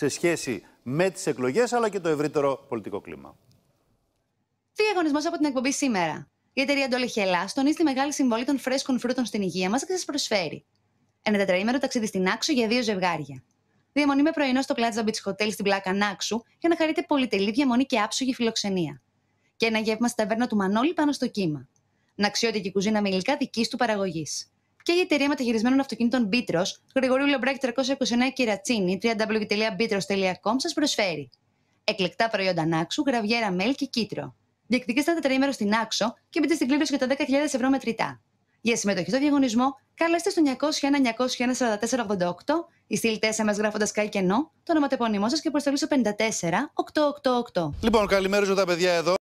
σε σχέση με τις εκλογές αλλά και το ευρύτερο πολιτικό κλίμα. Τι διαγωνισμό από την εκπομπή σήμερα. Η εταιρεία Ντόλε Χελά τονίζει τη μεγάλη συμβολή των φρέσκων φρούτων στην υγεία μας και σας προσφέρει ένα τετραήμερο ταξίδι στην Άξο για δύο ζευγάρια. Διαμονή με πρωινό στο Plaza Beach Hotel στην πλάκα Νάξου για να χαρείτε πολυτελή διαμονή και άψογη φιλοξενία. Και ένα γεύμα στα βέρνα του Μανώλη πάνω στο κύμα. Ναξιώτικη κουζίνα με υλικά δικής του παραγωγής και η εταιρεία μεταχειρισμένων αυτοκινήτων Μπίτρος, Γρηγορίου Λεμπρέκ 329 Κυρατσίνη, www.bitros.com σας προσφέρει εκλεκτά προϊόντα Νάξου, γραβιέρα μέλ και κίτρο. Διεκδικήστε τα τετραήμερο στην Άξο και μπείτε στην κλήρωση για τα 10.000 ευρώ μετρητά. Για συμμετοχή στο διαγωνισμό, καλέστε στο 901 901 4488 ή στείλτε SMS γράφοντας και κενό, το ονοματεπώνυμό σας και προσταλεί στο 54888. Λοιπόν, καλημέρα τα παιδιά εδώ.